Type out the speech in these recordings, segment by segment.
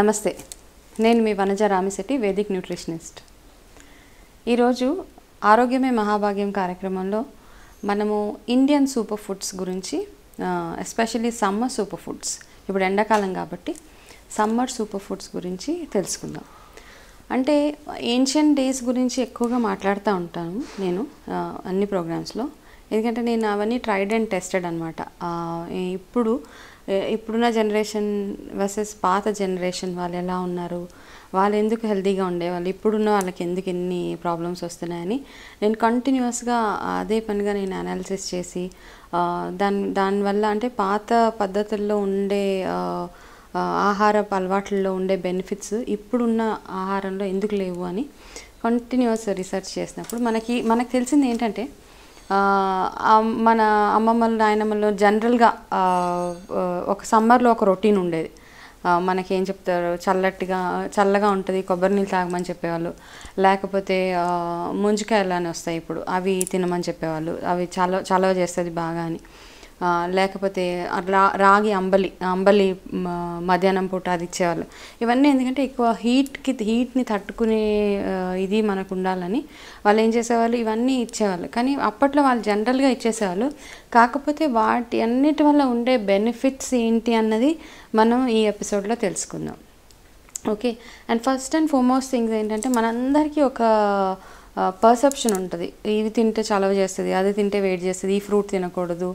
నమస్తే నేను మీ వనజ రామిశెట్టి వేదిక్ న్యూట్రిషనిస్ట్ ఈరోజు ఆరోగ్యమే మహాభాగ్యం కార్యక్రమంలో మనము ఇండియన్ సూపర్ ఫుడ్స్ గురించి ఎస్పెషల్లీ సమ్మర్ సూపర్ ఫుడ్స్ ఇప్పుడు ఎండాకాలం కాబట్టి సమ్మర్ సూపర్ ఫుడ్స్ గురించి తెలుసుకుందాం అంటే ఏన్షియంట్ డేస్ గురించి ఎక్కువగా మాట్లాడుతూ ఉంటాను నేను అన్ని ప్రోగ్రామ్స్లో ఎందుకంటే నేను అవన్నీ ట్రైడ్ అండ్ టెస్టెడ్ అనమాట ఇప్పుడు ఇప్పుడున్న జనరేషన్ వర్సెస్ పాత జనరేషన్ వాళ్ళు ఎలా ఉన్నారు వాళ్ళు ఎందుకు హెల్దీగా ఉండేవాళ్ళు ఇప్పుడున్న వాళ్ళకి ఎందుకు ఎన్ని ప్రాబ్లమ్స్ వస్తున్నాయని నేను కంటిన్యూస్గా అదే పనిగా నేను అనాలిసిస్ చేసి దాని దానివల్ల అంటే పాత పద్ధతుల్లో ఉండే ఆహారపు అలవాట్లలో ఉండే బెనిఫిట్స్ ఇప్పుడున్న ఆహారంలో ఎందుకు లేవు అని కంటిన్యూస్ రీసెర్చ్ చేసినప్పుడు మనకి మనకు తెలిసింది ఏంటంటే మన అమ్మమ్మలు నాయనమ్మలు జనరల్గా ఒక సమ్మర్లో ఒక రొటీన్ ఉండేది మనకేం చెప్తారు చల్లటిగా చల్లగా ఉంటుంది కొబ్బరి నీళ్ళు తాగమని చెప్పేవాళ్ళు లేకపోతే ముంజికాయలు అని వస్తాయి ఇప్పుడు అవి తినమని చెప్పేవాళ్ళు అవి చలవ చలవ చేస్తుంది బాగా అని లేకపోతే రాగి అంబలి అంబలి మధ్యాహ్నం పూట అది ఇచ్చేవాళ్ళు ఇవన్నీ ఎందుకంటే ఎక్కువ హీట్కి హీట్ని తట్టుకునే ఇది మనకు ఉండాలని వాళ్ళు ఏం చేసేవాళ్ళు ఇవన్నీ ఇచ్చేవాళ్ళు కానీ అప్పట్లో వాళ్ళు జనరల్గా ఇచ్చేసేవాళ్ళు కాకపోతే వాటి అన్నిటి వల్ల ఉండే బెనిఫిట్స్ ఏంటి అన్నది మనం ఈ ఎపిసోడ్లో తెలుసుకుందాం okay and first and foremost things ఏంటంటే మనందరికీ ఒక పర్సెప్షన్ ఉంటుంది ఇవి తింటే చలవ చేస్తుంది అది తింటే వెయిట్ చేస్తుంది ఈ ఫ్రూట్ తినకూడదు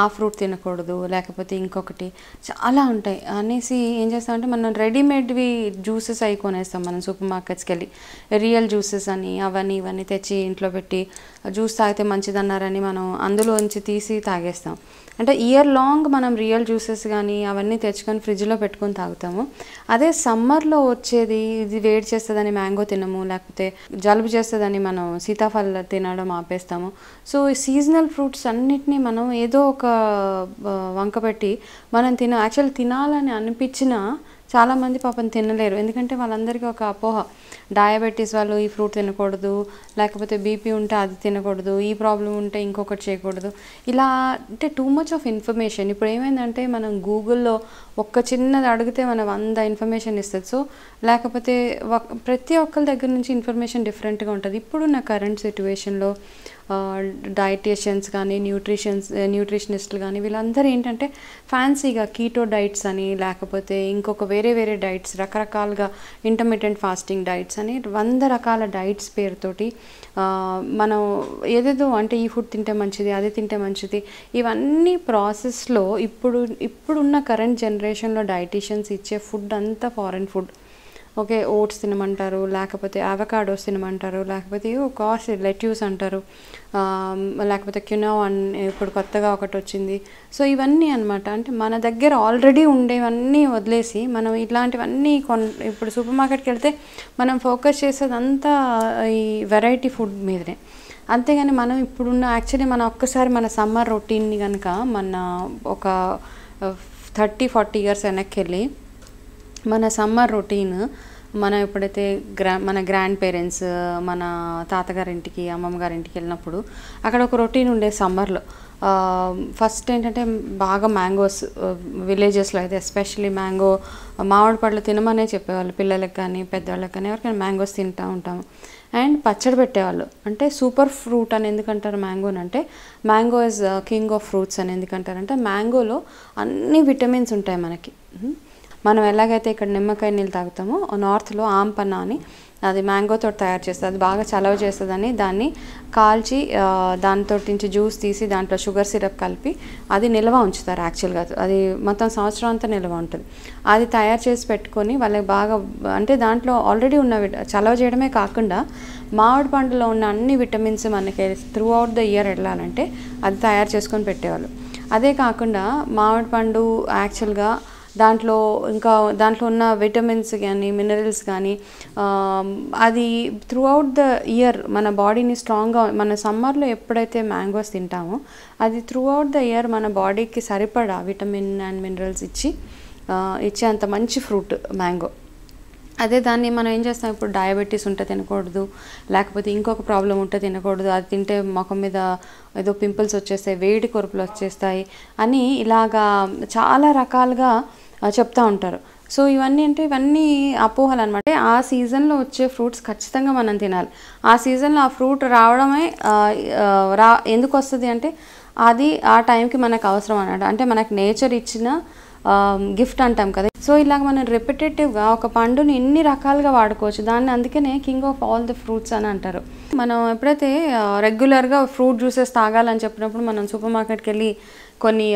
ఆ ఫ్రూట్ తినకూడదు లేకపోతే ఇంకొకటి చాలా ఉంటాయి అనేసి ఏం చేస్తామంటే మనం రెడీమేడ్వి జ్యూసెస్ అవి కొనేస్తాం మనం సూపర్ మార్కెట్స్కి వెళ్ళి రియల్ జ్యూసెస్ అని అవన్నీ ఇవన్నీ తెచ్చి ఇంట్లో పెట్టి జ్యూస్ తాగితే మంచిదన్నారని మనం అందులోంచి తీసి తాగేస్తాం అంటే ఇయర్ లాంగ్ మనం రియల్ జ్యూసెస్ కానీ అవన్నీ తెచ్చుకొని ఫ్రిడ్జ్లో పెట్టుకొని తాగుతాము అదే సమ్మర్లో వచ్చేది ఇది వేడి చేస్తుందని మ్యాంగో తినము లేకపోతే జలుబు చేస్తుందని మనం సీతాఫలం తినడం ఆపేస్తాము సో ఈ సీజనల్ ఫ్రూట్స్ అన్నిటినీ మనం ఏదో ఒక వంక పెట్టి మనం తిన యాక్చువల్ తినాలని అనిపించిన చాలామంది పాపం తినలేరు ఎందుకంటే వాళ్ళందరికీ ఒక అపోహ డయాబెటీస్ వాళ్ళు ఈ ఫ్రూట్ తినకూడదు లేకపోతే బీపీ ఉంటే అది తినకూడదు ఈ ప్రాబ్లం ఉంటే ఇంకొకటి చేయకూడదు ఇలా అంటే టూ మచ్ ఆఫ్ ఇన్ఫర్మేషన్ ఇప్పుడు ఏమైందంటే మనం గూగుల్లో ఒక్క చిన్నది అడిగితే మనం వంద ఇన్ఫర్మేషన్ ఇస్తుంది సో లేకపోతే ప్రతి ఒక్కరి దగ్గర నుంచి ఇన్ఫర్మేషన్ డిఫరెంట్గా ఉంటుంది ఇప్పుడున్న కరెంట్ సిచ్యువేషన్లో డైటీషియన్స్ కానీ న్యూట్రిషన్స్ న్యూట్రిషనిస్ట్లు కానీ వీళ్ళందరూ ఏంటంటే ఫ్యాన్సీగా కీటో డైట్స్ అని లేకపోతే ఇంకొక వేరే వేరే డైట్స్ రకరకాలుగా ఇంటర్మీడియంట్ ఫాస్టింగ్ డైట్స్ అని వంద రకాల డైట్స్ పేరుతోటి మనం ఏదేదో అంటే ఈ ఫుడ్ తింటే మంచిది అది తింటే మంచిది ఇవన్నీ ప్రాసెస్లో ఇప్పుడు ఇప్పుడున్న కరెంట్ జనరేషన్లో డైటీషియన్స్ ఇచ్చే ఫుడ్ అంతా ఫారెన్ ఫుడ్ ఓకే ఓట్స్ తినమంటారు లేకపోతే అవకాడోస్ తినమంటారు లేకపోతే కాస్ లెట్యూస్ అంటారు లేకపోతే క్యునో అన్ ఇప్పుడు కొత్తగా ఒకటి వచ్చింది సో ఇవన్నీ అనమాట అంటే మన దగ్గర ఆల్రెడీ ఉండేవన్నీ వదిలేసి మనం ఇట్లాంటివన్నీ కొన్ ఇప్పుడు సూపర్ మార్కెట్కి వెళ్తే మనం ఫోకస్ చేసేదంతా ఈ వెరైటీ ఫుడ్ మీదనే అంతేగాని మనం ఇప్పుడున్న యాక్చువల్లీ మన ఒక్కసారి మన సమ్మర్ రొటీన్ని కనుక మన ఒక థర్టీ ఫార్టీ ఇయర్స్ వెనక్కి వెళ్ళి మన సమ్మర్ రొటీన్ మనం ఎప్పుడైతే గ్రా మన గ్రాండ్ పేరెంట్స్ మన తాతగారింటికి అమ్మమ్మ గారింటికి వెళ్ళినప్పుడు అక్కడ ఒక రొటీన్ ఉండే సమ్మర్లో ఫస్ట్ ఏంటంటే బాగా మ్యాంగోస్ విలేజెస్లో అయితే ఎస్పెషలీ మ్యాంగో మామిడి పళ్ళు తినమనే చెప్పేవాళ్ళు పిల్లలకు కానీ పెద్దవాళ్ళకి కానీ ఎవరికైనా మ్యాంగోస్ తింటూ ఉంటాము అండ్ పచ్చడి పెట్టేవాళ్ళు అంటే సూపర్ ఫ్రూట్ అని ఎందుకంటారు మ్యాంగోని అంటే mango is king of fruits అని ఎందుకంటారు అంటే మ్యాంగోలో అన్ని విటమిన్స్ ఉంటాయి మనకి మనం ఎలాగైతే ఇక్కడ నిమ్మకాయ నీళ్ళు తాగుతామో నార్త్లో ఆంపన్న అని అది మ్యాంగోతో తయారు చేస్తుంది అది బాగా చలవ చేస్తుందని దాన్ని కాల్చి దానితో నుంచి జ్యూస్ తీసి దాంట్లో షుగర్ సిరప్ కలిపి అది నిల్వ ఉంచుతారు యాక్చువల్గా అది మొత్తం సంవత్సరం అంతా నిల్వ ఉంటుంది అది తయారు చేసి పెట్టుకొని వాళ్ళకి బాగా అంటే దాంట్లో ఆల్రెడీ ఉన్న చలవ చేయడమే కాకుండా మామిడి పండులో ఉన్న అన్ని విటమిన్స్ మనకి త్రూ అవుట్ ద ఇయర్ వెళ్ళాలంటే అది తయారు చేసుకొని పెట్టేవాళ్ళు అదే కాకుండా మామిడి పండు యాక్చువల్గా దాంట్లో ఇంకా దాంట్లో ఉన్న విటమిన్స్ కానీ మినరల్స్ కానీ అది త్రూ అవుట్ ద ఇయర్ మన బాడీని స్ట్రాంగ్గా మన సమ్మర్లో ఎప్పుడైతే మ్యాంగోస్ తింటామో అది త్రూఅవుట్ అవుట్ ద ఇయర్ మన బాడీకి సరిపడా విటమిన్ అండ్ మినరల్స్ ఇచ్చి ఇచ్చే అంత మంచి ఫ్రూట్ మ్యాంగో అదే దాన్ని మనం ఏం చేస్తాం ఇప్పుడు డయాబెటీస్ ఉంటే తినకూడదు లేకపోతే ఇంకొక ప్రాబ్లం ఉంటే తినకూడదు అది తింటే ముఖం మీద ఏదో పింపుల్స్ వచ్చేస్తాయి వేడి కొరుపులు వచ్చేస్తాయి అని ఇలాగా చాలా రకాలుగా చెప్తూ ఉంటారు సో ఇవన్నీ అంటే ఇవన్నీ అపోహలు అనమాట ఆ సీజన్లో వచ్చే ఫ్రూట్స్ ఖచ్చితంగా మనం తినాలి ఆ సీజన్లో ఆ ఫ్రూట్ రావడమే రా ఎందుకు వస్తుంది అంటే అది ఆ టైంకి మనకు అవసరం అన్నమాట అంటే మనకు నేచర్ ఇచ్చిన గిఫ్ట్ అంటాం కదా సో ఇలాగ మనం రిపిటేటివ్గా ఒక పండుని ఎన్ని రకాలుగా వాడుకోవచ్చు దాన్ని అందుకనే king of all the fruits అని అంటారు మనం ఎప్పుడైతే రెగ్యులర్గా ఫ్రూట్ జ్యూసెస్ తాగాలని చెప్పినప్పుడు మనం సూపర్ మార్కెట్కి వెళ్ళి కొన్ని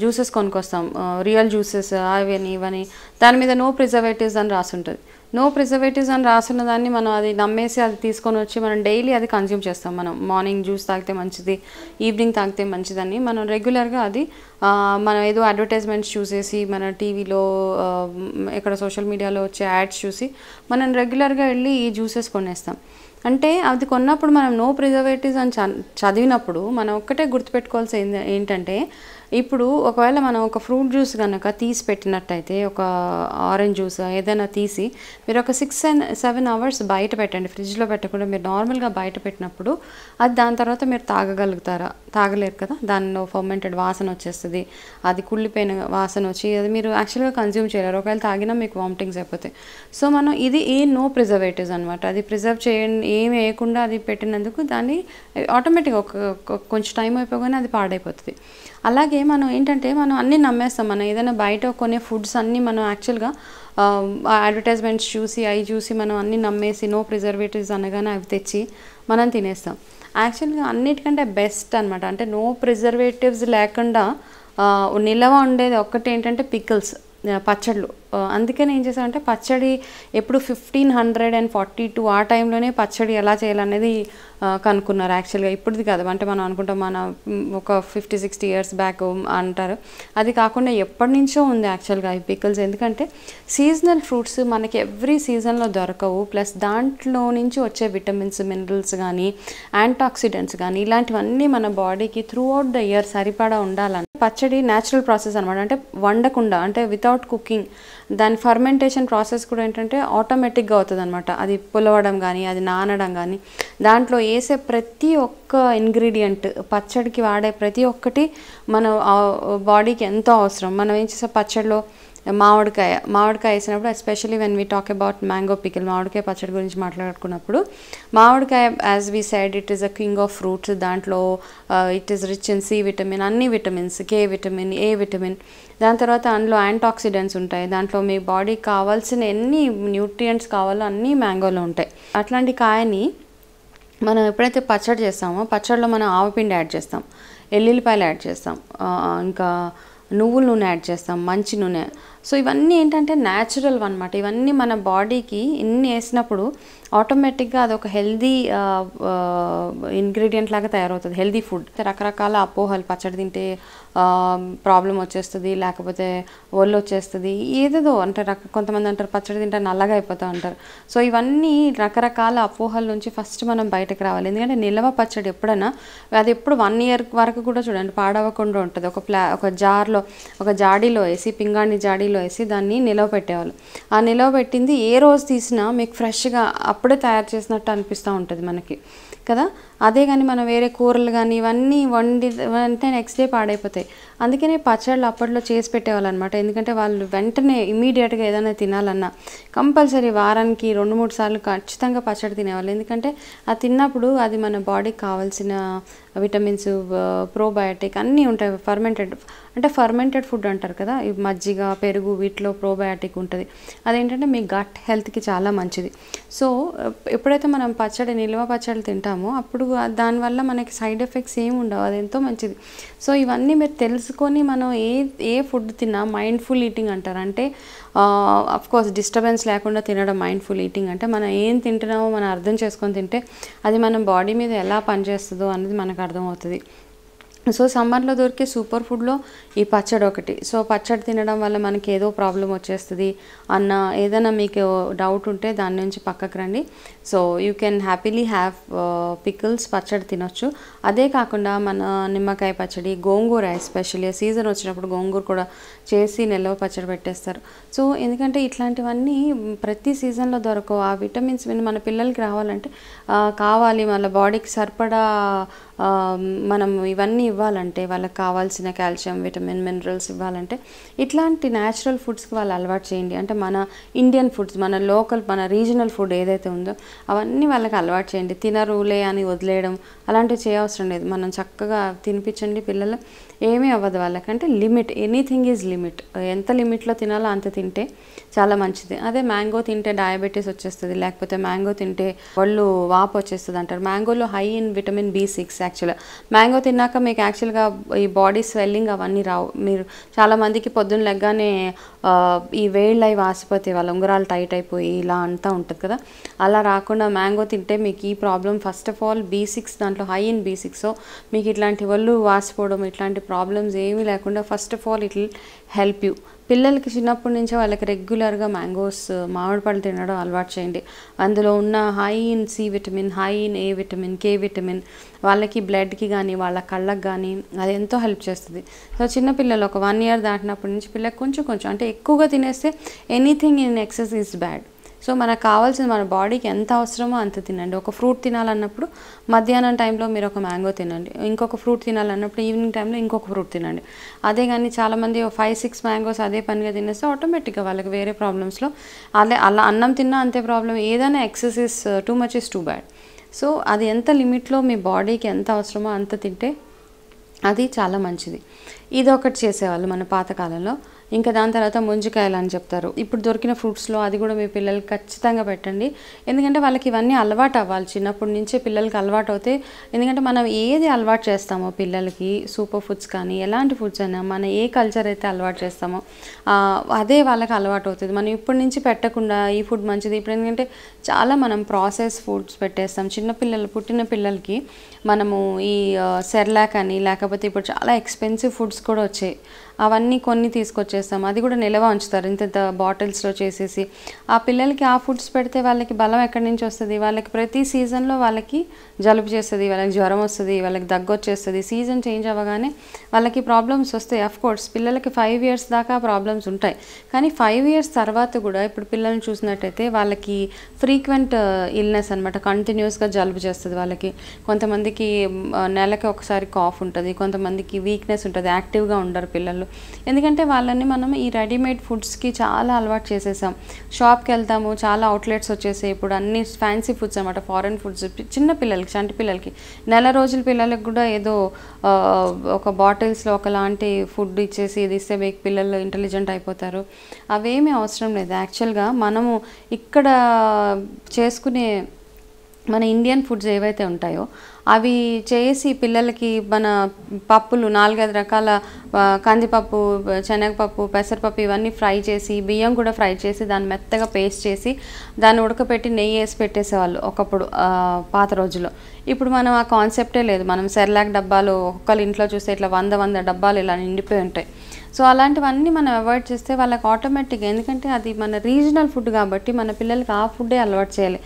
జ్యూసెస్ కొనుక్కొస్తాం రియల్ జ్యూసెస్ అని ఇవని దాని మీద నో ప్రిజర్వేటివ్స్ అని రాసి ఉంటుంది నో ప్రిజర్వేటివ్స్ అని రాసిన దాన్ని మనం అది నమ్మేసి అది తీసుకొని వచ్చి మనం డైలీ అది కన్స్యూమ్ చేస్తాం మనం మార్నింగ్ జ్యూస్ తాగితే మంచిది ఈవినింగ్ తాగితే మంచిదని మనం రెగ్యులర్గా అది మనం ఏదో అడ్వర్టైజ్మెంట్స్ చూసేసి మన టీవీలో ఇక్కడ సోషల్ మీడియాలో వచ్చే యాడ్స్ చూసి మనం రెగ్యులర్గా వెళ్ళి ఈ జ్యూసెస్ కొనేస్తాం అంటే అది కొన్నప్పుడు మనం నో ప్రిజర్వేటివ్స్ అని చదివినప్పుడు మనం ఒక్కటే గుర్తుపెట్టుకోవాల్సి ఏంటంటే ఇప్పుడు ఒకవేళ మనం ఒక ఫ్రూట్ జ్యూస్ కనుక తీసి పెట్టినట్టయితే ఒక ఆరెంజ్ జ్యూస్ ఏదైనా తీసి మీరు ఒక సిక్స్ అండ్ సెవెన్ అవర్స్ బయట పెట్టండి ఫ్రిడ్జ్లో పెట్టకుండా మీరు నార్మల్గా బయట పెట్టినప్పుడు అది దాని తర్వాత మీరు తాగగలుగుతారా తాగలేరు కదా దానిలో ఫర్మెంటెడ్ వాసన వచ్చేస్తుంది అది కుళ్ళిపోయిన వాసన వచ్చి అది మీరు యాక్చువల్గా కన్జ్యూమ్ చేయలేరు ఒకవేళ తాగినా మీకు వామిటింగ్స్ అయిపోతాయి సో మనం ఇది ఏ నో ప్రిజర్వేటివ్స్ అనమాట అది ప్రిజర్వ్ చేయండి ఏమి వేయకుండా అది పెట్టినందుకు దాన్ని ఆటోమేటిక్గా ఒక కొంచెం టైం అయిపోగానే అది పాడైపోతుంది అలాగే మనం ఏంటంటే మనం అన్నీ నమ్మేస్తాం మనం ఏదైనా బయట కొనే ఫుడ్స్ అన్నీ మనం యాక్చువల్గా అడ్వర్టైజ్మెంట్స్ చూసి అవి చూసి మనం అన్నీ నమ్మేసి నో ప్రిజర్వేటివ్స్ అనగానే అవి తెచ్చి మనం తినేస్తాం యాక్చువల్గా అన్నిటికంటే బెస్ట్ అనమాట అంటే నో ప్రిజర్వేటివ్స్ లేకుండా నిలవ ఉండేది ఒక్కటి ఏంటంటే పికిల్స్ పచ్చళ్ళు అందుకని ఏం చేశామంటే పచ్చడి ఎప్పుడు fifteen hundred and forty two ఆ టైంలోనే పచ్చడి ఎలా చేయాలనేది కనుక్కున్నారు యాక్చువల్గా ఇప్పుడుది కాదు అంటే మనం అనుకుంటాం మన ఒక ఫిఫ్టీ సిక్స్టీ ఇయర్స్ బ్యాక్ అంటారు అది కాకుండా ఎప్పటి నుంచో ఉంది యాక్చువల్గా ఈ పికిల్స్ ఎందుకంటే సీజనల్ ఫ్రూట్స్ మనకి ఎవ్రీ సీజన్లో దొరకవు ప్లస్ దాంట్లో నుంచి వచ్చే విటమిన్స్ మినరల్స్ కానీ యాంటాక్సిడెంట్స్ కానీ ఇలాంటివన్నీ మన బాడీకి త్రూ అవుట్ ద ఇయర్ సరిపడా ఉండాలంటే పచ్చడి న్యాచురల్ ప్రాసెస్ అనమాట అంటే వండకుండా అంటే వితౌట్ కుకింగ్ దాని ఫర్మెంటేషన్ ప్రాసెస్ కూడా ఏంటంటే ఆటోమేటిక్గా అవుతుంది అనమాట అది పులవడం కానీ అది నానడం కానీ దాంట్లో వేసే ప్రతి ఒక్క ఇంగ్రీడియంట్ పచ్చడికి వాడే ప్రతి ఒక్కటి మన బాడీకి ఎంతో అవసరం మనం ఏం చేస్తాం పచ్చడిలో మామిడికాయ మామిడికాయ వేసినప్పుడు especially when we talk about mango pickle మామిడికాయ పచ్చడి గురించి మాట్లాడుకున్నప్పుడు మామిడికాయ as we said it is a king of fruits దాంట్లో it is rich in C vitamin అన్ని vitamins K vitamin A vitamin దాని తర్వాత అందులో యాంటాక్సిడెంట్స్ ఉంటాయి దాంట్లో మీ బాడీకి కావాల్సిన ఎన్ని న్యూట్రియంట్స్ కావాలో అన్నీ మ్యాంగోలో ఉంటాయి అట్లాంటి కాయని మనం ఎప్పుడైతే పచ్చడి చేస్తామో పచ్చడిలో మనం ఆవపిండి యాడ్ చేస్తాం ఎల్లుల్లిపాయలు యాడ్ చేస్తాం ఇంకా నువ్వుల నూనె యాడ్ చేస్తాం మంచి నూనె సో ఇవన్నీ ఏంటంటే న్యాచురల్ అనమాట ఇవన్నీ మన బాడీకి ఇన్ని వేసినప్పుడు ఆటోమేటిక్గా అదొక హెల్దీ ఇంగ్రీడియంట్ లాగా తయారవుతుంది హెల్దీ ఫుడ్ రకరకాల అపోహలు పచ్చడి తింటే ప్రాబ్లం వచ్చేస్తుంది లేకపోతే ఒళ్ళు వచ్చేస్తుంది ఏదేదో అంటే రక కొంతమంది అంటారు పచ్చడి తింటే నల్లగా అయిపోతా అంటారు సో ఇవన్నీ రకరకాల అపోహల నుంచి ఫస్ట్ మనం బయటకు రావాలి ఎందుకంటే నిల్వ పచ్చడి ఎప్పుడైనా అది ఎప్పుడు వన్ ఇయర్ వరకు కూడా చూడండి పాడవకుండా ఉంటుంది ఒక ప్లా ఒక జార్లో ఒక జాడీలో వేసి పింగాణి జాడీలో వేసి దాన్ని నిలవ పెట్టేవాళ్ళు ఆ నిలవ పెట్టింది ఏ రోజు తీసినా మీకు ఫ్రెష్గా అప్పుడే తయారు చేసినట్టు అనిపిస్తూ ఉంటుంది మనకి కదా అదే కానీ మనం వేరే కూరలు కానీ ఇవన్నీ వండి అంటే నెక్స్ట్ డే పాడైపోతాయి అందుకనే పచ్చళ్ళు అప్పట్లో చేసి పెట్టేవాళ్ళు అనమాట ఎందుకంటే వాళ్ళు వెంటనే ఇమీడియట్గా ఏదైనా తినాలన్నా కంపల్సరీ వారానికి రెండు మూడు సార్లు ఖచ్చితంగా పచ్చడి తినేవాళ్ళు ఎందుకంటే అది తిన్నప్పుడు అది మన బాడీకి కావాల్సిన విటమిన్స్ ప్రోబయాటిక్ అన్నీ ఉంటాయి ఫర్మెంటెడ్ అంటే ఫర్మెంటెడ్ ఫుడ్ అంటారు కదా మజ్జిగ పెరుగు వీటిలో ప్రోబయాటిక్ ఉంటుంది అదేంటంటే మీ గట్ హెల్త్కి చాలా మంచిది సో ఎప్పుడైతే మనం పచ్చడి నిల్వ పచ్చడి తింటామో అప్పుడు దానివల్ల మనకి సైడ్ ఎఫెక్ట్స్ ఏమి ఉండవు అది ఎంతో మంచిది సో ఇవన్నీ మీరు తెలుసుకొని మనం ఏ ఏ ఫుడ్ తిన్నా మైండ్ఫుల్ ఈటింగ్ అంటారు అంటే కోర్స్ డిస్టర్బెన్స్ లేకుండా తినడం మైండ్ఫుల్ ఈటింగ్ అంటే మనం ఏం తింటున్నామో మనం అర్థం చేసుకొని తింటే అది మన బాడీ మీద ఎలా పనిచేస్తుందో అనేది మనకు అర్థమవుతుంది సో సమ్మర్లో దొరికే సూపర్ ఫుడ్లో ఈ పచ్చడి ఒకటి సో పచ్చడి తినడం వల్ల మనకి ఏదో ప్రాబ్లం వచ్చేస్తుంది అన్న ఏదైనా మీకు డౌట్ ఉంటే దాని నుంచి పక్కకు రండి so you can happily have pickles పచ్చడి తినొచ్చు అదే కాకుండా మన నిమ్మకాయ పచ్చడి గోంగూర ఎస్పెషల్లీ సీజన్ వచ్చినప్పుడు గోంగూర కూడా చేసి నెలవ పచ్చడి పెట్టేస్తారు సో ఎందుకంటే ఇట్లాంటివన్నీ ప్రతి సీజన్లో దొరకవు ఆ విటమిన్స్ మన పిల్లలకి రావాలంటే కావాలి మళ్ళీ బాడీకి సరిపడా మనం ఇవన్నీ ఇవ్వాలంటే వాళ్ళకి కావాల్సిన కాల్షియం విటమిన్ మినరల్స్ ఇవ్వాలంటే ఇట్లాంటి న్యాచురల్ ఫుడ్స్కి వాళ్ళు అలవాటు చేయండి అంటే మన ఇండియన్ ఫుడ్స్ మన లోకల్ మన రీజనల్ ఫుడ్ ఏదైతే ఉందో అవన్నీ వాళ్ళకి అలవాటు చేయండి తినరులే అని వదిలేయడం అలాంటివి చేయవసరం లేదు మనం చక్కగా తినిపించండి పిల్లలు ఏమీ అవ్వదు వాళ్ళకంటే లిమిట్ ఎనీథింగ్ ఈజ్ లిమిట్ ఎంత లిమిట్లో తినాలో అంత తింటే చాలా మంచిది అదే మ్యాంగో తింటే డయాబెటీస్ వచ్చేస్తుంది లేకపోతే మ్యాంగో తింటే వాళ్ళు వాపు వచ్చేస్తుంది అంటారు మ్యాంగోలో high in vitamin B six యాక్చువల్గా మ్యాంగో తిన్నాక మీకు యాక్చువల్గా ఈ బాడీ స్వెల్లింగ్ అవన్నీ రావు మీరు చాలామందికి పొద్దున్న లెగ్గానే ఈ వేళ్ళు అవి వాసిపోతాయి వాళ్ళ ఉంగరాలు టైట్ అయిపోయి ఇలా అంతా ఉంటుంది కదా అలా రాకుండా మ్యాంగో తింటే మీకు ఈ problem first of all B six దాంట్లో హై ఇన్ బీ సిక్స్ మీకు ఇట్లాంటి వాళ్ళు వాసిపోవడం ఇట్లాంటి ప్రాబ్లమ్స్ ఏమీ లేకుండా first of all it help you పిల్లలకి చిన్నప్పటి నుంచే వాళ్ళకి రెగ్యులర్గా మ్యాంగోస్ మామిడి పళ్ళు తినడం అలవాటు చేయండి అందులో ఉన్న high in C vitamin high in A vitamin K vitamin వాళ్ళకి బ్లడ్కి కానీ వాళ్ళ కళ్ళకి కానీ అది ఎంతో హెల్ప్ చేస్తుంది సో చిన్నపిల్లలు ఒక వన్ ఇయర్ దాటినప్పటి నుంచి పిల్లలకి కొంచెం కొంచెం అంటే ఎక్కువగా తినేస్తే anything in excess is bad so మనకు కావాల్సిన మన బాడీకి ఎంత అవసరమో అంత తినండి ఒక ఫ్రూట్ తినాలన్నప్పుడు మధ్యాహ్నం టైంలో మీరు ఒక మ్యాంగో తినండి ఇంకొక ఫ్రూట్ తినాలన్నప్పుడు ఈవినింగ్ టైంలో ఇంకొక ఫ్రూట్ తినండి అదే కానీ చాలామంది ఫైవ్ సిక్స్ మ్యాంగోస్ అదే పనిగా తినేస్తే ఆటోమేటిక్గా వాళ్ళకి వేరే ప్రాబ్లమ్స్లో అదే అలా అన్నం తిన్నా అంతే ప్రాబ్లం ఏదైనా exercise too much is too bad so అది ఎంత లిమిట్లో మీ బాడీకి ఎంత అవసరమో అంత తింటే అది చాలా మంచిది ఇది ఒకటి చేసేవాళ్ళు మన పాతకాలంలో ఇంకా దాని తర్వాత ముంజికాయలు అని చెప్తారు ఇప్పుడు దొరికిన ఫ్రూట్స్లో అది కూడా మీ పిల్లలకి ఖచ్చితంగా పెట్టండి ఎందుకంటే వాళ్ళకి ఇవన్నీ అలవాటు అవ్వాలి చిన్నప్పటి నుంచే పిల్లలకి అలవాటు అవుతే ఎందుకంటే మనం ఏది అలవాటు చేస్తామో పిల్లలకి సూపర్ ఫుడ్స్ కానీ ఎలాంటి ఫుడ్స్ అయినా మన ఏ కల్చర్ అయితే అలవాటు చేస్తామో అదే వాళ్ళకి అలవాటు అవుతుంది మనం ఇప్పటి నుంచి పెట్టకుండా ఈ ఫుడ్ మంచిది ఇప్పుడు ఎందుకంటే చాలా మనం ప్రాసెస్ ఫుడ్స్ పెట్టేస్తాం చిన్నపిల్లలు పుట్టిన పిల్లలకి మనము ఈ సెర్లాక్ అని లేకపోతే ఇప్పుడు చాలా ఎక్స్పెన్సివ్ ఫుడ్స్ కూడా వచ్చాయి అవన్నీ కొన్ని తీసుకొచ్చే చేస్తాం అది కూడా నిల్వ ఉంచుతారు ఇంత ఇంత బాటిల్స్లో చేసేసి ఆ పిల్లలకి ఆ ఫుడ్స్ పెడితే వాళ్ళకి బలం ఎక్కడి నుంచి వస్తుంది వాళ్ళకి ప్రతి సీజన్లో వాళ్ళకి జలుబు చేస్తుంది వాళ్ళకి జ్వరం వస్తుంది వాళ్ళకి దగ్గు వచ్చేస్తుంది సీజన్ చేంజ్ అవ్వగానే వాళ్ళకి ప్రాబ్లమ్స్ వస్తాయి అఫ్ కోర్స్ పిల్లలకి ఫైవ్ ఇయర్స్ దాకా ప్రాబ్లమ్స్ ఉంటాయి కానీ ఫైవ్ ఇయర్స్ తర్వాత కూడా ఇప్పుడు పిల్లల్ని చూసినట్టయితే వాళ్ళకి ఫ్రీక్వెంట్ ఇల్నెస్ అనమాట కంటిన్యూస్గా జలుబు చేస్తుంది వాళ్ళకి కొంతమందికి నెలకి ఒకసారి కాఫ్ ఉంటుంది కొంతమందికి వీక్నెస్ ఉంటుంది యాక్టివ్గా ఉండరు పిల్లలు ఎందుకంటే వాళ్ళని పిల్లల్ని మనం ఈ రెడీమేడ్ ఫుడ్స్కి చాలా అలవాటు చేసేసాం షాప్కి వెళ్తాము చాలా అవుట్లెట్స్ వచ్చేసాయి ఇప్పుడు అన్ని ఫ్యాన్సీ ఫుడ్స్ అనమాట ఫారెన్ ఫుడ్స్ చిన్న పిల్లలకి చంటి పిల్లలకి నెల రోజుల పిల్లలకు కూడా ఏదో ఒక బాటిల్స్లో ఒకలాంటి ఫుడ్ ఇచ్చేసి ఇది ఇస్తే మీకు పిల్లలు ఇంటెలిజెంట్ అయిపోతారు అవేమీ అవసరం లేదు యాక్చువల్గా మనము ఇక్కడ చేసుకునే మన ఇండియన్ ఫుడ్స్ ఏవైతే ఉంటాయో అవి చేసి పిల్లలకి మన పప్పులు నాలుగైదు రకాల కందిపప్పు శనగపప్పు పెసరపప్పు ఇవన్నీ ఫ్రై చేసి బియ్యం కూడా ఫ్రై చేసి దాన్ని మెత్తగా పేస్ట్ చేసి దాన్ని ఉడకపెట్టి నెయ్యి వేసి పెట్టేసేవాళ్ళు ఒకప్పుడు పాత రోజుల్లో ఇప్పుడు మనం ఆ కాన్సెప్టే లేదు మనం సెర్లాక్ డబ్బాలు ఒక్కళ్ళు ఇంట్లో చూస్తే ఇట్లా వంద వంద డబ్బాలు ఇలా నిండిపోయి ఉంటాయి సో అలాంటివన్నీ మనం అవాయిడ్ చేస్తే వాళ్ళకి ఆటోమేటిక్గా ఎందుకంటే అది మన రీజనల్ ఫుడ్ కాబట్టి మన పిల్లలకి ఆ ఫుడ్డే అలవాటు చేయాలి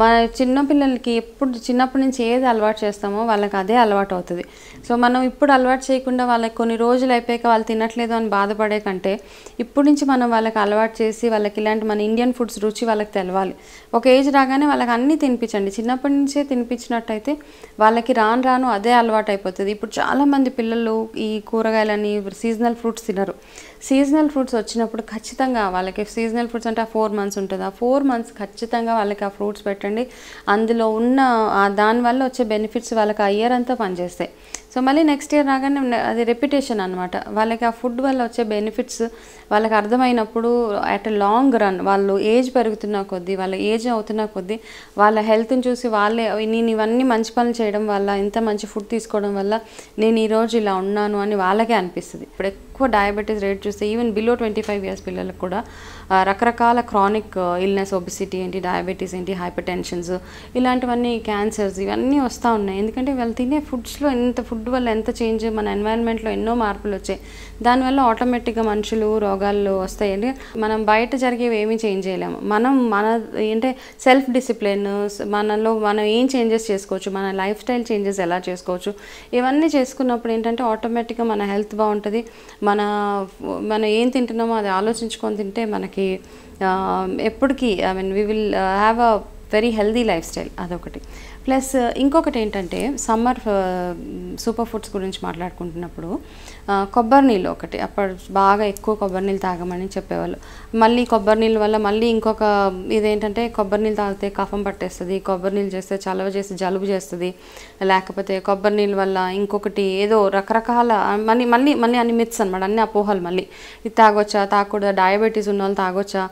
మన చిన్నపిల్లలకి ఎప్పుడు చిన్నప్పటి నుంచి ఏది అలవాటు చేస్తామో వాళ్ళకి అదే అలవాటు అవుతుంది సో మనం ఇప్పుడు అలవాటు చేయకుండా వాళ్ళకి కొన్ని రోజులు అయిపోయాక వాళ్ళు తినట్లేదు అని బాధపడే కంటే ఇప్పటి నుంచి మనం వాళ్ళకి అలవాటు చేసి వాళ్ళకి ఇలాంటి మన ఇండియన్ ఫుడ్స్ రుచి వాళ్ళకి తెలవాలి ఒక ఏజ్ రాగానే వాళ్ళకి అన్నీ తినిపించండి చిన్నప్పటి నుంచే తినిపించినట్టయితే వాళ్ళకి రాను రాను అదే అలవాటు అయిపోతుంది ఇప్పుడు చాలామంది పిల్లలు ఈ కూరగాయలని సీజనల్ ఫ్రూట్స్ తినరు సీజనల్ ఫ్రూట్స్ వచ్చినప్పుడు ఖచ్చితంగా వాళ్ళకి సీజనల్ ఫ్రూట్స్ అంటే ఆ ఫోర్ మంత్స్ ఉంటుంది ఆ ఫోర్ మంత్స్ ఖచ్చితంగా వాళ్ళకి ఆ ఫ్రూట్స్ పెట్టండి అందులో ఉన్న దానివల్ల వచ్చే బెనిఫిట్స్ వాళ్ళకి ఆ ఇయర్ అంతా పనిచేస్తాయి సో మళ్ళీ నెక్స్ట్ ఇయర్ రాగానే అది రెప్యుటేషన్ అనమాట వాళ్ళకి ఆ ఫుడ్ వల్ల వచ్చే బెనిఫిట్స్ వాళ్ళకి అర్థమైనప్పుడు అట్ లాంగ్ రన్ వాళ్ళు ఏజ్ పెరుగుతున్న కొద్దీ వాళ్ళ ఏజ్ అవుతున్న కొద్దీ వాళ్ళ హెల్త్ని చూసి వాళ్ళే నేను ఇవన్నీ మంచి పనులు చేయడం వల్ల ఇంత మంచి ఫుడ్ తీసుకోవడం వల్ల నేను ఈరోజు ఇలా ఉన్నాను అని వాళ్ళకే అనిపిస్తుంది ఇప్పుడు ఎక్కువ డయాబెటీస్ రేట్ చూస్తే even below twenty five years పిల్లలకు కూడా రకరకాల క్రానిక్ ఇల్నెస్ ఒబిసిటీ ఏంటి డయాబెటీస్ ఏంటి హైపర్ టెన్షన్స్ ఇలాంటివన్నీ క్యాన్సర్స్ ఇవన్నీ వస్తూ ఉన్నాయి ఎందుకంటే వాళ్ళు తినే ఫుడ్స్లో ఎంత ఫుడ్ వల్ల ఎంత చేంజ్ మన ఎన్వైరన్మెంట్లో ఎన్నో మార్పులు వచ్చాయి దానివల్ల ఆటోమేటిక్గా మనుషులు రోగాలు వస్తాయండి మనం బయట జరిగేవి ఏమీ చేంజ్ చేయలేము మనం మన ఏంటంటే సెల్ఫ్ డిసిప్లిన్ మనలో మనం ఏం చేంజెస్ చేసుకోవచ్చు మన లైఫ్ స్టైల్ చేంజెస్ ఎలా చేసుకోవచ్చు ఇవన్నీ చేసుకున్నప్పుడు ఏంటంటే ఆటోమేటిక్గా మన హెల్త్ బాగుంటుంది మన మనం ఏం తింటున్నామో అది ఆలోచించుకొని తింటే మనకి ఎప్పటికీ I mean we will have a very healthy lifestyle అదొకటి ప్లస్ uh, ఇంకొకటి ఏంటంటే సమ్మర్ uh, సూపర్ ఫుడ్స్ గురించి మాట్లాడుకుంటున్నప్పుడు uh, కొబ్బరి నీళ్ళు ఒకటి అప్పుడు బాగా ఎక్కువ కొబ్బరి నీళ్ళు తాగమని చెప్పేవాళ్ళు మళ్ళీ కొబ్బరి నీళ్ళు వల్ల మళ్ళీ ఇంకొక ఇదేంటంటే కొబ్బరి నీళ్ళు తాగితే కఫం పట్టేస్తుంది కొబ్బరి నీళ్ళు చేస్తే చలవ చేస్తే జలుబు చేస్తుంది లేకపోతే కొబ్బరి నీళ్ళు వల్ల ఇంకొకటి ఏదో రకరకాల మళ్ళీ మళ్ళీ మళ్ళీ అన్ని మిత్స్ అనమాట అన్ని అపోహలు మళ్ళీ ఇది తాగొచ్చా తాగకూడదా డయాబెటీస్ ఉన్న వాళ్ళు తాగొచ్చా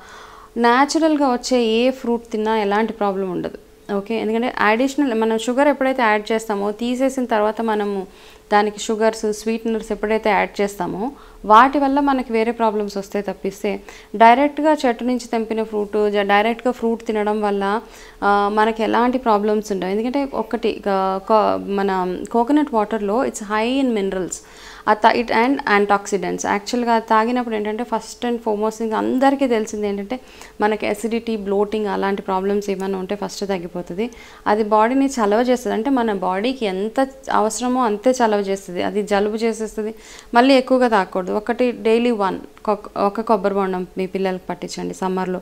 న్యాచురల్గా వచ్చే ఏ ఫ్రూట్ తిన్నా ఎలాంటి ప్రాబ్లం ఉండదు ఓకే ఎందుకంటే అడిషనల్ మనం షుగర్ ఎప్పుడైతే యాడ్ చేస్తామో తీసేసిన తర్వాత మనము దానికి షుగర్స్ స్వీట్నర్స్ ఎప్పుడైతే యాడ్ చేస్తామో వాటి వల్ల మనకి వేరే ప్రాబ్లమ్స్ వస్తే తప్పిస్తే డైరెక్ట్గా చెట్టు నుంచి తెంపిన ఫ్రూట్ డైరెక్ట్గా ఫ్రూట్ తినడం వల్ల మనకి ఎలాంటి ప్రాబ్లమ్స్ ఉండవు ఎందుకంటే ఒకటి మన కోకోనట్ వాటర్లో it's high in minerals it and antioxidants యాక్చువల్గా తాగినప్పుడు ఏంటంటే ఫస్ట్ అండ్ ఫోమోస్ట్ థింగ్ అందరికీ తెలిసింది ఏంటంటే మనకి అసిడిటీ బ్లోటింగ్ అలాంటి ప్రాబ్లమ్స్ ఏమైనా ఉంటే ఫస్ట్ తగ్గిపోతుంది అది బాడీని చలవ చేస్తుంది అంటే మన బాడీకి ఎంత అవసరమో అంతే చలవ చేస్తుంది అది జలుబు చేసేస్తుంది మళ్ళీ ఎక్కువగా తాగకూడదు ఒకటి డైలీ వన్ ఒక కొబ్బరి బొండం మీ పిల్లలకు పట్టించండి సమ్మర్లో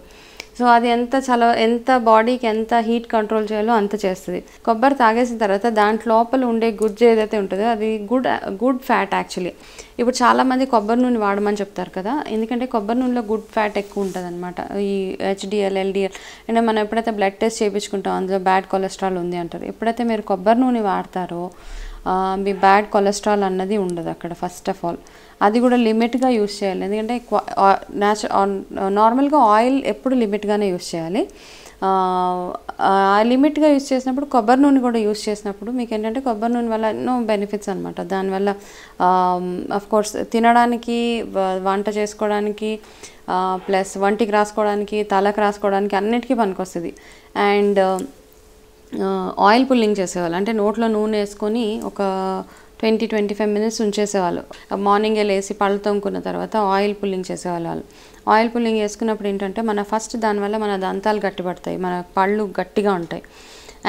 సో అది ఎంత చల ఎంత బాడీకి ఎంత హీట్ కంట్రోల్ చేయాలో అంత చేస్తుంది కొబ్బరి తాగేసిన తర్వాత దాంట్ లోపల ఉండే గుడ్ ఏదైతే ఉంటుందో అది గుడ్ గుడ్ ఫ్యాట్ యాక్చువల్లీ ఇప్పుడు చాలామంది కొబ్బరి నూనె వాడమని చెప్తారు కదా ఎందుకంటే కొబ్బరి నూనెలో గుడ్ ఫ్యాట్ ఎక్కువ ఉంటుంది అనమాట ఈ హెచ్డిఎల్ ఎల్డిఎల్ అంటే మనం ఎప్పుడైతే బ్లడ్ టెస్ట్ చేయించుకుంటాం అందులో బ్యాడ్ కొలెస్ట్రాల్ ఉంది అంటారు ఎప్పుడైతే మీరు కొబ్బరి నూనె వాడతారో మీ బ్యాడ్ కొలెస్ట్రాల్ అన్నది ఉండదు అక్కడ ఫస్ట్ ఆఫ్ ఆల్ అది కూడా లిమిట్గా యూస్ చేయాలి ఎందుకంటే న్యాచురల్ నార్మల్గా ఆయిల్ ఎప్పుడు లిమిట్గానే యూస్ చేయాలి ఆ లిమిట్గా యూస్ చేసినప్పుడు కొబ్బరి నూనె కూడా యూస్ చేసినప్పుడు మీకు ఏంటంటే కొబ్బరి నూనె వల్ల ఎన్నో బెనిఫిట్స్ అనమాట దానివల్ల కోర్స్ తినడానికి వంట చేసుకోవడానికి ప్లస్ వంటికి రాసుకోవడానికి తలకు రాసుకోవడానికి అన్నిటికీ పనికొస్తుంది అండ్ ఆయిల్ పుల్లింగ్ చేసేవాళ్ళు అంటే నోట్లో నూనె వేసుకొని ఒక ట్వంటీ ట్వంటీ ఫైవ్ మినిట్స్ ఉంచేసేవాళ్ళు మార్నింగ్ వెళ్ళేసి పళ్ళు తొమ్ముకున్న తర్వాత ఆయిల్ పుల్లింగ్ చేసేవాళ్ళు వాళ్ళు ఆయిల్ పుల్లింగ్ వేసుకున్నప్పుడు ఏంటంటే మన ఫస్ట్ దానివల్ల మన దంతాలు గట్టిపడతాయి మన పళ్ళు గట్టిగా ఉంటాయి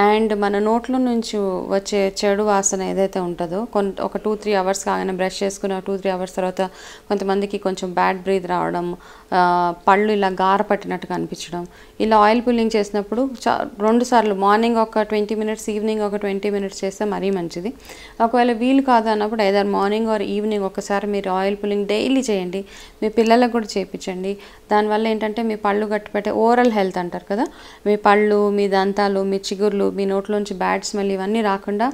అండ్ మన నోట్లో నుంచి వచ్చే చెడు వాసన ఏదైతే ఉంటుందో కొంత ఒక టూ త్రీ అవర్స్ కాగానే బ్రష్ చేసుకున్న టూ త్రీ అవర్స్ తర్వాత కొంతమందికి కొంచెం బ్యాడ్ బ్రీత్ రావడం పళ్ళు ఇలా గార పట్టినట్టుగా అనిపించడం ఇలా ఆయిల్ పుల్లింగ్ చేసినప్పుడు రెండు సార్లు మార్నింగ్ ఒక ట్వంటీ మినిట్స్ ఈవినింగ్ ఒక ట్వంటీ మినిట్స్ చేస్తే మరీ మంచిది ఒకవేళ వీలు కాదు అన్నప్పుడు ఏదైనా మార్నింగ్ ఆర్ ఈవినింగ్ ఒకసారి మీరు ఆయిల్ పుల్లింగ్ డైలీ చేయండి మీ పిల్లలకు కూడా చేయించండి దానివల్ల ఏంటంటే మీ పళ్ళు గట్టిపెట్టే ఓరల్ హెల్త్ అంటారు కదా మీ పళ్ళు మీ దంతాలు మీ చిగురు స్మెల్లు మీ నోట్లోంచి బ్యాడ్ స్మెల్ ఇవన్నీ రాకుండా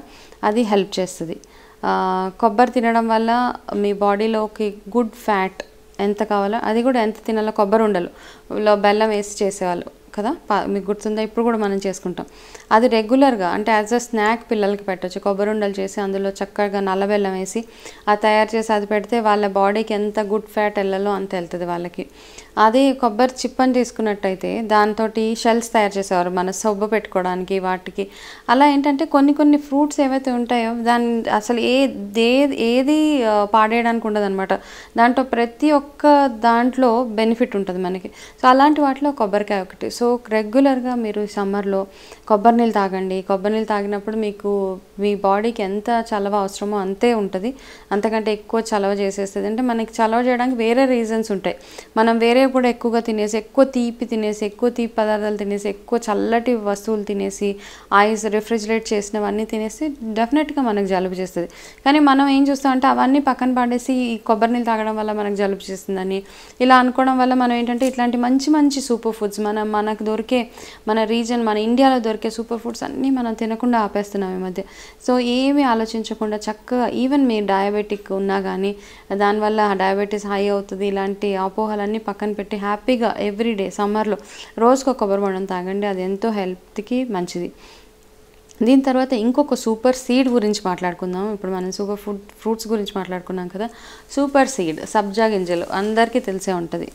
అది హెల్ప్ చేస్తుంది కొబ్బరి తినడం వల్ల మీ బాడీలోకి గుడ్ ఫ్యాట్ ఎంత కావాలో అది కూడా ఎంత తినాలో కొబ్బరి ఉండలు లో బెల్లం వేసి చేసేవాళ్ళు కదా మీకు గుర్తుందా ఇప్పుడు కూడా మనం చేసుకుంటాం అది రెగ్యులర్గా అంటే యాజ్ అ స్నాక్ పిల్లలకి పెట్టచ్చు కొబ్బరి ఉండలు చేసి అందులో చక్కగా నల్ల బెల్లం వేసి అది తయారు చేసి అది పెడితే వాళ్ళ బాడీకి ఎంత గుడ్ ఫ్యాట్ వెళ్ళాలో అంత వెళ్తుంది వాళ్ళకి అది కొబ్బరి చిప్పని తీసుకున్నట్టయితే దాంతో షెల్స్ తయారు చేసేవారు మన సొబ్బ పెట్టుకోవడానికి వాటికి అలా ఏంటంటే కొన్ని కొన్ని ఫ్రూట్స్ ఏవైతే ఉంటాయో దాని అసలు ఏ దే ఏది పాడేయడానికి అనమాట దాంట్లో ప్రతి ఒక్క దాంట్లో బెనిఫిట్ ఉంటుంది మనకి సో అలాంటి వాటిలో కొబ్బరికాయ ఒకటి సో రెగ్యులర్గా మీరు సమ్మర్లో కొబ్బరి నీళ్ళు తాగండి కొబ్బరి నీళ్ళు తాగినప్పుడు మీకు మీ బాడీకి ఎంత చలవ అవసరమో అంతే ఉంటుంది అంతకంటే ఎక్కువ చలవ చేసేస్తుంది అంటే మనకి చలవ చేయడానికి వేరే రీజన్స్ ఉంటాయి మనం వేరే కూరగాయలు కూడా ఎక్కువగా తినేసి ఎక్కువ తీపి తినేసి ఎక్కువ తీపి పదార్థాలు తినేసి ఎక్కువ చల్లటి వస్తువులు తినేసి ఐస్ రిఫ్రిజిరేట్ చేసినవన్నీ తినేసి డెఫినెట్గా మనకు జలుబు చేస్తుంది కానీ మనం ఏం చూస్తామంటే అవన్నీ పక్కన పాడేసి కొబ్బరి నీళ్ళు తాగడం వల్ల మనకు జలుబు చేస్తుందని ఇలా అనుకోవడం వల్ల మనం ఏంటంటే ఇట్లాంటి మంచి మంచి సూపర్ ఫుడ్స్ మన మనకు దొరికే మన రీజన్ మన ఇండియాలో దొరికే సూపర్ ఫుడ్స్ అన్నీ మనం తినకుండా ఆపేస్తున్నాం ఈ మధ్య సో ఏమీ ఆలోచించకుండా చక్కగా ఈవెన్ మీ డయాబెటిక్ ఉన్నా కానీ దానివల్ల డయాబెటీస్ హై అవుతుంది ఇలాంటి అపోహలన్నీ పక్కన పెట్టి హ్యాపీగా ఎవ్రీడే సమ్మర్లో రోజుకు కొబ్బరి బొండం తాగండి అది ఎంతో హెల్త్కి మంచిది దీని తర్వాత ఇంకొక సూపర్ సీడ్ గురించి మాట్లాడుకుందాం ఇప్పుడు మనం సూపర్ ఫుడ్ ఫ్రూట్స్ గురించి మాట్లాడుకున్నాం కదా సూపర్ సీడ్ సబ్జా గింజలు అందరికీ తెలిసే ఉంటుంది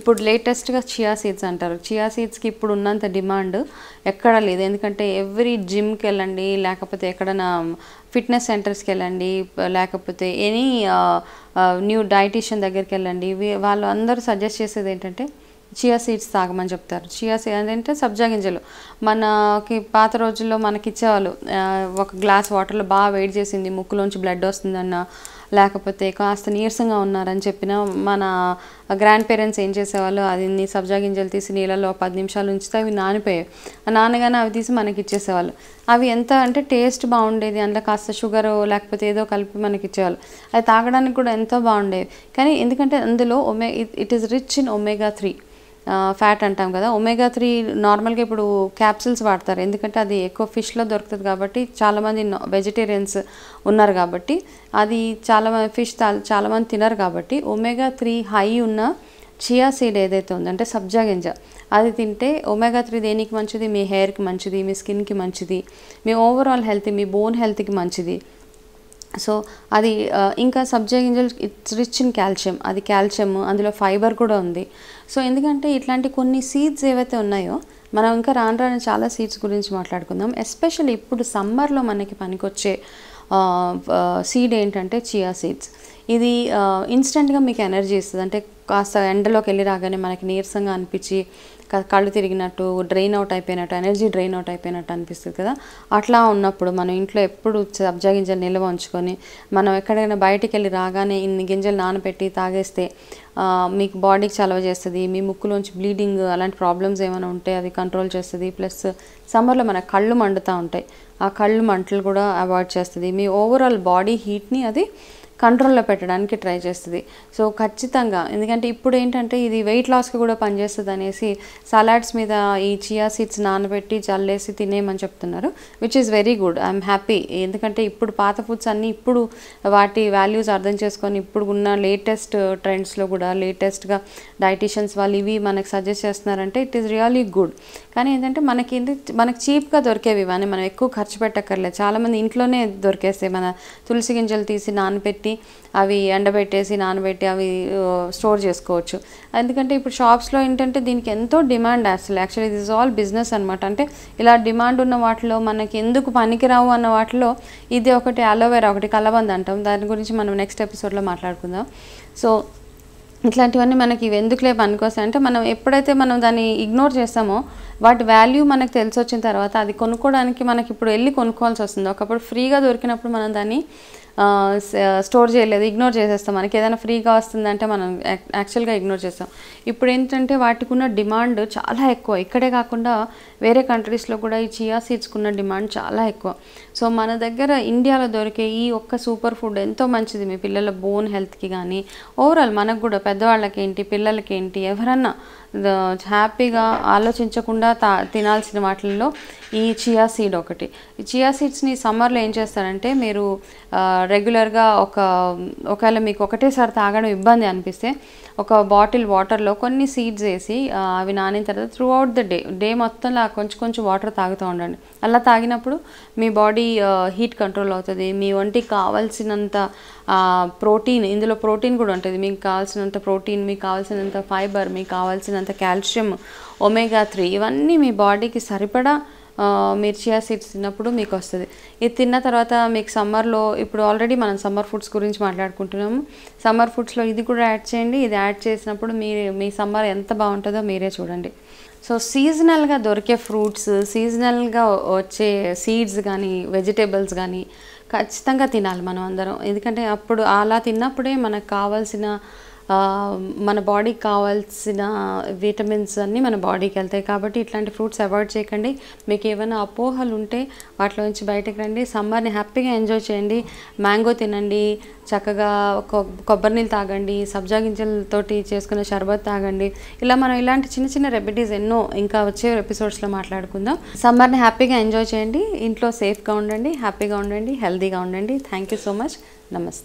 ఇప్పుడు లేటెస్ట్గా చియా సీడ్స్ అంటారు చియా సీడ్స్కి ఇప్పుడు ఉన్నంత డిమాండ్ ఎక్కడా లేదు ఎందుకంటే ఎవ్రీ జిమ్కి వెళ్ళండి లేకపోతే ఎక్కడైనా ఫిట్నెస్ సెంటర్స్కి వెళ్ళండి లేకపోతే ఎనీ న్యూ డైటీషియన్ దగ్గరికి వెళ్ళండి వాళ్ళు అందరూ సజెస్ట్ చేసేది ఏంటంటే చియా సీడ్స్ తాగమని చెప్తారు చియా సీడ్ అంటే సబ్జా గింజలు మనకి పాత రోజుల్లో మనకి ఇచ్చేవాళ్ళు ఒక గ్లాస్ వాటర్లో బాగా వెయిట్ చేసింది ముక్కులోంచి బ్లడ్ వస్తుందన్న లేకపోతే కాస్త నీరసంగా ఉన్నారని చెప్పిన మన గ్రాండ్ పేరెంట్స్ ఏం చేసేవాళ్ళు అది సబ్జా గింజలు తీసి నీళ్ళలో పది నిమిషాలు ఉంచితే అవి నానిపోయాయి నానగానే అవి తీసి మనకి ఇచ్చేసేవాళ్ళు అవి ఎంత అంటే టేస్ట్ బాగుండేది అందులో కాస్త షుగర్ లేకపోతే ఏదో కలిపి మనకి ఇచ్చేవాళ్ళు అది తాగడానికి కూడా ఎంతో బాగుండేవి కానీ ఎందుకంటే అందులో ఒమే it is rich in omega three fat అంటాం కదా ఒమేగా త్రీ నార్మల్గా ఇప్పుడు క్యాప్సిల్స్ వాడతారు ఎందుకంటే అది ఎక్కువ ఫిష్లో దొరుకుతుంది కాబట్టి చాలామంది వెజిటేరియన్స్ ఉన్నారు కాబట్టి అది చాలా ఫిష్ చాలామంది తినరు కాబట్టి ఒమేగా త్రీ హై ఉన్న చియా సీడ్ ఏదైతే ఉందంటే సబ్జా గింజ అది తింటే ఒమేగా త్రీ దేనికి మంచిది మీ హెయిర్కి మంచిది మీ స్కిన్కి మంచిది మీ ఓవరాల్ హెల్త్ మీ బోన్ హెల్త్కి మంచిది సో అది ఇంకా సబ్జా గింజలు ఇట్స్ రిచ్ ఇన్ కాల్షియం అది కాల్షియం అందులో ఫైబర్ కూడా ఉంది సో ఎందుకంటే ఇట్లాంటి కొన్ని సీడ్స్ ఏవైతే ఉన్నాయో మనం ఇంకా రాను రాని చాలా సీడ్స్ గురించి మాట్లాడుకుందాం ఎస్పెషల్లీ ఇప్పుడు సమ్మర్లో మనకి పనికొచ్చే సీడ్ ఏంటంటే చియా సీడ్స్ ఇది ఇన్స్టెంట్గా మీకు ఎనర్జీ ఇస్తుంది అంటే కాస్త ఎండలోకి వెళ్ళి రాగానే మనకి నీరసంగా అనిపించి కళ్ళు తిరిగినట్టు డ్రైన్ అవుట్ అయిపోయినట్టు ఎనర్జీ డ్రైన్ అవుట్ అయిపోయినట్టు అనిపిస్తుంది కదా అట్లా ఉన్నప్పుడు మనం ఇంట్లో ఎప్పుడు సబ్జా గింజలు నిల్వ ఉంచుకొని మనం ఎక్కడికైనా బయటికి వెళ్ళి రాగానే ఇన్ని గింజలు నానబెట్టి తాగేస్తే మీకు బాడీకి చలవ చేస్తుంది మీ ముక్కులోంచి బ్లీడింగ్ అలాంటి ప్రాబ్లమ్స్ ఏమైనా ఉంటే అది కంట్రోల్ చేస్తుంది ప్లస్ సమ్మర్లో మన కళ్ళు మండుతూ ఉంటాయి ఆ కళ్ళు మంటలు కూడా అవాయిడ్ చేస్తుంది మీ ఓవరాల్ బాడీ హీట్ని అది కంట్రోల్లో పెట్టడానికి ట్రై చేస్తుంది సో ఖచ్చితంగా ఎందుకంటే ఇప్పుడు ఏంటంటే ఇది వెయిట్ లాస్కి కూడా పనిచేస్తుంది అనేసి సలాడ్స్ మీద ఈ చియా సీడ్స్ నానబెట్టి చల్లేసి తినేయమని చెప్తున్నారు which is very good I'm happy ఎందుకంటే ఇప్పుడు పాత ఫుడ్స్ అన్నీ ఇప్పుడు వాటి వాల్యూస్ అర్థం చేసుకొని ఇప్పుడు ఉన్న లేటెస్ట్ ట్రెండ్స్లో కూడా లేటెస్ట్గా డైటీషియన్స్ వాళ్ళు ఇవి మనకు సజెస్ట్ చేస్తున్నారంటే ఇట్ ఈస్ రియలీ గుడ్ కానీ ఏంటంటే మనకి మనకి చీప్గా దొరికేవి ఇవన్నీ మనం ఎక్కువ ఖర్చు పెట్టక్కర్లేదు చాలామంది ఇంట్లోనే దొరికేస్తాయి మన తులసి గింజలు తీసి నానబెట్టి పెట్టి అవి ఎండబెట్టేసి నానబెట్టి అవి స్టోర్ చేసుకోవచ్చు ఎందుకంటే ఇప్పుడు షాప్స్లో ఏంటంటే దీనికి ఎంతో డిమాండ్ అసలు యాక్చువల్లీ దిస్ ఆల్ బిజినెస్ అనమాట అంటే ఇలా డిమాండ్ ఉన్న వాటిలో మనకి ఎందుకు పనికిరావు అన్న వాటిలో ఇది ఒకటి అలోవెరా ఒకటి కలబంద అంటాం దాని గురించి మనం నెక్స్ట్ ఎపిసోడ్లో మాట్లాడుకుందాం సో ఇట్లాంటివన్నీ మనకి ఇవి ఎందుకులే పనికొస్తాయి అంటే మనం ఎప్పుడైతే మనం దాన్ని ఇగ్నోర్ చేస్తామో వాటి వాల్యూ మనకు తెలిసి వచ్చిన తర్వాత అది కొనుక్కోవడానికి మనకి ఇప్పుడు వెళ్ళి కొనుక్కోవాల్సి వస్తుంది ఒకప్పుడు ఫ్రీగా దొరికినప్పుడు మనం దాన్ని స్టోర్ చేయలేదు ఇగ్నోర్ చేసేస్తాం మనకి ఏదైనా ఫ్రీగా వస్తుందంటే మనం యాక్చువల్గా ఇగ్నోర్ చేస్తాం ఇప్పుడు ఏంటంటే వాటికి ఉన్న డిమాండ్ చాలా ఎక్కువ ఇక్కడే కాకుండా వేరే కంట్రీస్లో కూడా ఈ చియా సీడ్స్కున్న డిమాండ్ చాలా ఎక్కువ సో మన దగ్గర ఇండియాలో దొరికే ఈ ఒక్క సూపర్ ఫుడ్ ఎంతో మంచిది మీ పిల్లల బోన్ హెల్త్కి కానీ ఓవరాల్ మనకు కూడా పెద్దవాళ్ళకి ఏంటి పిల్లలకి ఏంటి ఎవరన్నా హ్యాపీగా ఆలోచించకుండా తా తినాల్సిన వాటిల్లో ఈ చియా సీడ్ ఒకటి ఈ చియా సీడ్స్ని సమ్మర్లో ఏం చేస్తారంటే మీరు రెగ్యులర్గా ఒక ఒకవేళ మీకు ఒకటేసారి తాగడం ఇబ్బంది అనిపిస్తే ఒక బాటిల్ వాటర్లో కొన్ని సీడ్స్ వేసి అవి నానిన తర్వాత throughout the day day మొత్తంలో కొంచెం కొంచెం వాటర్ తాగుతూ ఉండండి అలా తాగినప్పుడు మీ బాడీ హీట్ కంట్రోల్ అవుతుంది మీ ఒంటికి కావాల్సినంత ప్రోటీన్ ఇందులో ప్రోటీన్ కూడా ఉంటుంది మీకు కావాల్సినంత ప్రోటీన్ మీకు కావాల్సినంత ఫైబర్ మీకు కావాల్సినంత కాల్షియం ఒమేగా త్రీ ఇవన్నీ మీ బాడీకి సరిపడా మీరు చియా సీడ్స్ తిన్నప్పుడు మీకు వస్తుంది ఇది తిన్న తర్వాత మీకు సమ్మర్లో ఇప్పుడు ఆల్రెడీ మనం సమ్మర్ ఫుడ్స్ గురించి మాట్లాడుకుంటున్నాము సమ్మర్ ఫుడ్స్లో ఇది కూడా యాడ్ చేయండి ఇది యాడ్ చేసినప్పుడు మీరు మీ సమ్మర్ ఎంత బాగుంటుందో మీరే చూడండి సో సీజనల్గా దొరికే ఫ్రూట్స్ సీజనల్గా వచ్చే సీడ్స్ కానీ వెజిటేబుల్స్ కానీ ఖచ్చితంగా తినాలి మనం అందరం ఎందుకంటే అప్పుడు అలా తిన్నప్పుడే మనకు కావాల్సిన మన బాడీకి కావాల్సిన విటమిన్స్ అన్నీ మన బాడీకి వెళ్తాయి కాబట్టి ఇట్లాంటి ఫ్రూట్స్ అవాయిడ్ చేయకండి మీకు ఏమైనా అపోహలు ఉంటే వాటిలో నుంచి బయటకు రండి సమ్మర్ని హ్యాపీగా ఎంజాయ్ చేయండి మ్యాంగో తినండి చక్కగా కొబ్బరి నీళ్ళు తాగండి సబ్జా గింజలతోటి చేసుకున్న షర్బత్ తాగండి ఇలా మనం ఇలాంటి చిన్న చిన్న రెమెడీస్ ఎన్నో ఇంకా వచ్చే ఎపిసోడ్స్లో మాట్లాడుకుందాం సమ్మర్ని హ్యాపీగా ఎంజాయ్ చేయండి ఇంట్లో సేఫ్గా ఉండండి హ్యాపీగా ఉండండి హెల్తీగా ఉండండి థ్యాంక్ యూ సో మచ్ నమస్తే